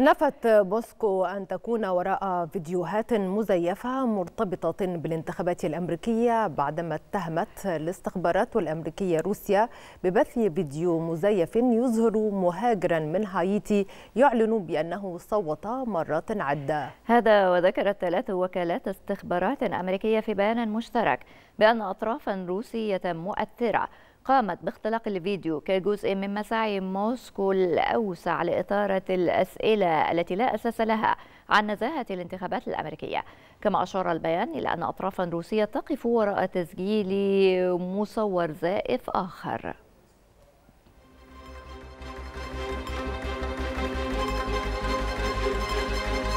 نفت بوسكو أن تكون وراء فيديوهات مزيفة مرتبطة بالانتخابات الأمريكية بعدما اتهمت الاستخبارات الأمريكية روسيا ببث فيديو مزيف يظهر مهاجرا من هايتي يعلن بأنه صوت مرات عدة هذا وذكرت ثلاث وكالات استخبارات أمريكية في بيان مشترك بأن أطرافا روسية مؤثرة قامت باختلاق الفيديو كجزء من مساعي موسكو الأوسع لإثارة الأسئلة التي لا أساس لها عن نزاهة الانتخابات الأمريكية كما أشار البيان إلى أن أطرافا روسية تقف وراء تسجيل مصور زائف آخر